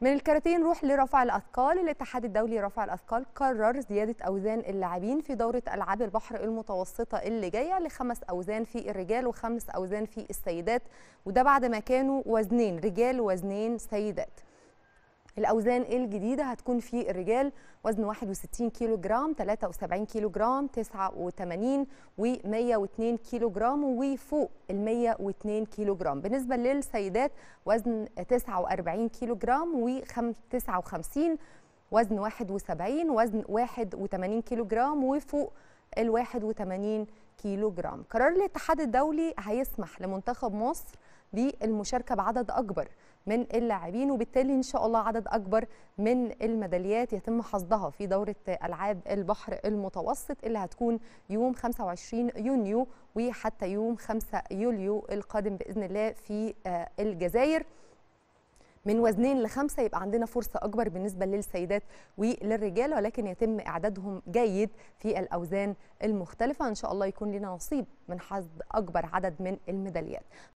من الكاراتيه نروح لرفع الاثقال الاتحاد الدولي لرفع الاثقال قرر زياده اوزان اللاعبين في دوره العاب البحر المتوسطه اللي جايه لخمس اوزان في الرجال وخمس اوزان في السيدات وده بعد ما كانوا وزنين رجال وزنين سيدات الاوزان الجديده هتكون في الرجال وزن 61 كيلو جرام 73 كيلو جرام 89 و102 كيلو جرام وفوق ال102 كيلو جرام بالنسبه للسيدات وزن 49 كيلو جرام و59 وزن 71 وزن 81 كيلو جرام وفوق ال 81 كيلو جرام قرار الاتحاد الدولي هيسمح لمنتخب مصر للمشاركه بعدد اكبر من اللاعبين وبالتالي ان شاء الله عدد اكبر من الميداليات يتم حصدها في دوره العاب البحر المتوسط اللي هتكون يوم 25 يونيو وحتى يوم 5 يوليو القادم باذن الله في آه، الجزائر من وزنين لخمسة يبقى عندنا فرصة أكبر بالنسبة للسيدات وللرجال ولكن يتم إعدادهم جيد في الأوزان المختلفة إن شاء الله يكون لنا نصيب من حظ أكبر عدد من الميداليات